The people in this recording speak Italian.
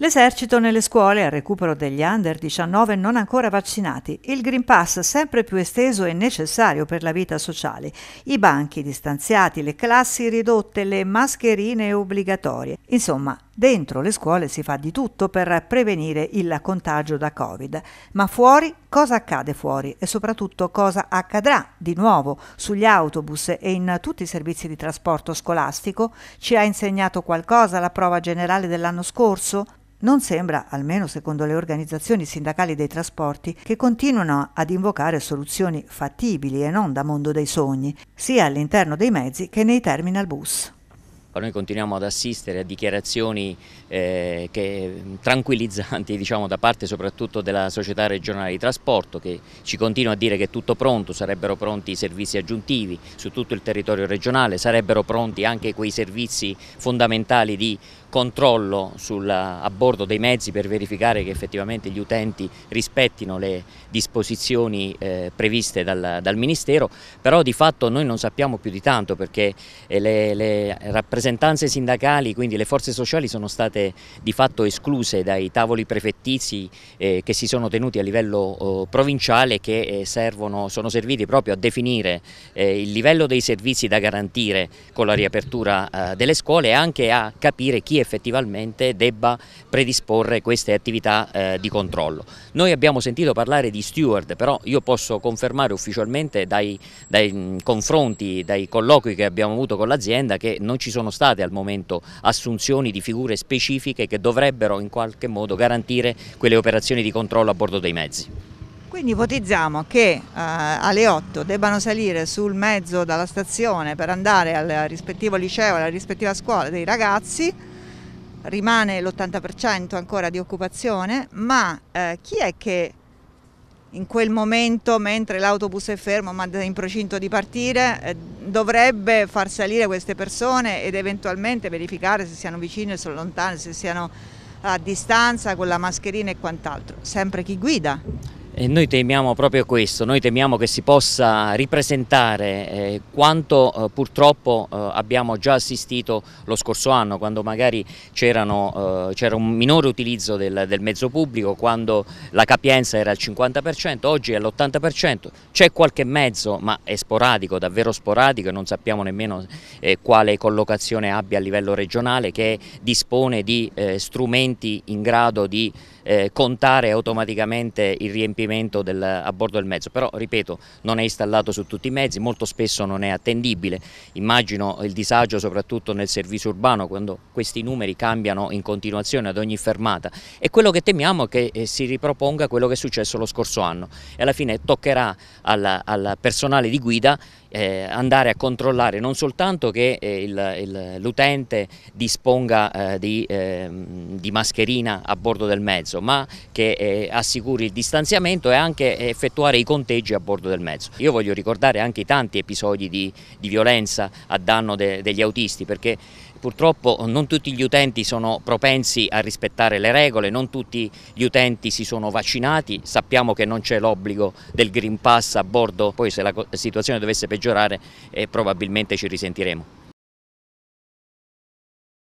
L'esercito nelle scuole al recupero degli under 19 non ancora vaccinati, il Green Pass sempre più esteso e necessario per la vita sociale, i banchi distanziati, le classi ridotte, le mascherine obbligatorie. Insomma, dentro le scuole si fa di tutto per prevenire il contagio da Covid, ma fuori cosa accade fuori e soprattutto cosa accadrà di nuovo sugli autobus e in tutti i servizi di trasporto scolastico? Ci ha insegnato qualcosa la prova generale dell'anno scorso? Non sembra, almeno secondo le organizzazioni sindacali dei trasporti, che continuano ad invocare soluzioni fattibili e non da mondo dei sogni, sia all'interno dei mezzi che nei terminal bus noi continuiamo ad assistere a dichiarazioni eh, che, tranquillizzanti diciamo, da parte soprattutto della società regionale di trasporto che ci continua a dire che è tutto pronto, sarebbero pronti i servizi aggiuntivi su tutto il territorio regionale, sarebbero pronti anche quei servizi fondamentali di controllo sul, a bordo dei mezzi per verificare che effettivamente gli utenti rispettino le disposizioni eh, previste dal, dal, Ministero, però di fatto noi non sappiamo più di tanto perché eh, le, le rappresentanze sindacali, quindi le forze sociali sono state di fatto escluse dai tavoli prefettizi eh, che si sono tenuti a livello eh, provinciale che eh, servono, sono serviti proprio a definire eh, il livello dei servizi da garantire con la riapertura delle scuole e anche a capire chi effettivamente debba predisporre queste attività eh, di controllo. Noi abbiamo sentito parlare di steward, però io posso confermare ufficialmente dai, dai confronti, dai colloqui che abbiamo avuto con l'azienda che non ci sono state al momento assunzioni di figure specifiche che dovrebbero in qualche modo garantire quelle operazioni di controllo a bordo dei mezzi. Quindi ipotizziamo che eh, alle 8 debbano salire sul mezzo dalla stazione per andare al rispettivo liceo, alla rispettiva scuola dei ragazzi rimane l'80% ancora di occupazione, ma eh, chi è che in quel momento, mentre l'autobus è fermo ma è in procinto di partire, eh, dovrebbe far salire queste persone ed eventualmente verificare se siano vicine se sono lontane, se siano a distanza con la mascherina e quant'altro? Sempre chi guida. E noi temiamo proprio questo, noi temiamo che si possa ripresentare eh, quanto eh, purtroppo eh, abbiamo già assistito lo scorso anno, quando magari eh, c'era un minore utilizzo del, del, mezzo pubblico, quando la capienza era al 50%, oggi è all'80%, c'è qualche mezzo ma è sporadico, davvero sporadico e non sappiamo nemmeno eh, quale collocazione abbia a livello regionale che dispone di eh, strumenti in grado di eh, contare automaticamente il riempimento del, a bordo del mezzo, però ripeto non è installato su tutti i mezzi, molto spesso non è attendibile, immagino il disagio soprattutto nel servizio urbano quando questi numeri cambiano in continuazione ad ogni fermata e quello che temiamo è che eh, si riproponga quello che è successo lo scorso anno e alla fine toccherà al, al personale di guida eh, andare a controllare non soltanto che eh, l'utente disponga eh, di, ehm, di mascherina a bordo del mezzo mezzo ma che eh, assicuri il distanziamento e anche effettuare i conteggi a bordo del mezzo. Io voglio ricordare anche i tanti episodi di, di violenza a danno de, degli autisti perché purtroppo non tutti gli utenti sono propensi a rispettare le regole, non tutti gli utenti si sono vaccinati, sappiamo che non c'è l'obbligo del Green Pass a bordo, poi se la situazione dovesse peggiorare eh, probabilmente ci risentiremo.